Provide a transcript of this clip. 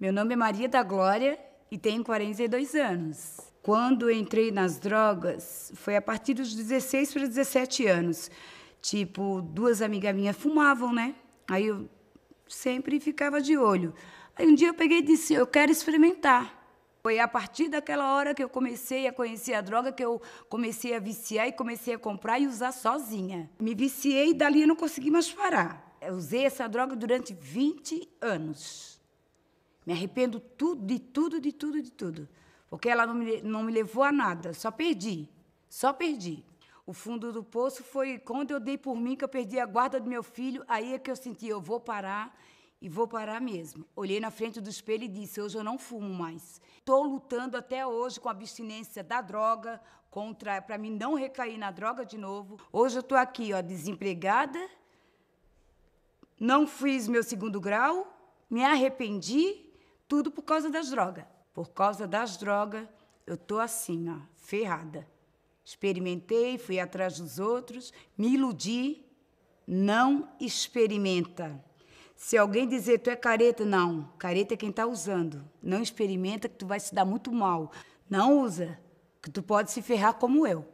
Meu nome é Maria da Glória e tenho 42 anos. Quando entrei nas drogas, foi a partir dos 16 para 17 anos. Tipo, duas amigas minhas fumavam, né? Aí eu sempre ficava de olho. Aí um dia eu peguei e disse: Eu quero experimentar. Foi a partir daquela hora que eu comecei a conhecer a droga, que eu comecei a viciar e comecei a comprar e usar sozinha. Me viciei e dali eu não consegui mais parar. Eu usei essa droga durante 20 anos. Me arrependo tudo, de tudo, de tudo, de tudo. Porque ela não me, não me levou a nada, só perdi. Só perdi. O fundo do poço foi quando eu dei por mim que eu perdi a guarda do meu filho, aí é que eu senti, eu vou parar e vou parar mesmo. Olhei na frente do espelho e disse: hoje eu não fumo mais. Estou lutando até hoje com a abstinência da droga, contra para mim não recair na droga de novo. Hoje eu estou aqui, ó, desempregada, não fiz meu segundo grau, me arrependi, tudo por causa das drogas. Por causa das drogas, eu tô assim, ó, ferrada. Experimentei, fui atrás dos outros, me iludi. Não experimenta. Se alguém dizer tu é careta, não. Careta é quem está usando. Não experimenta que tu vai se dar muito mal. Não usa, que tu pode se ferrar como eu.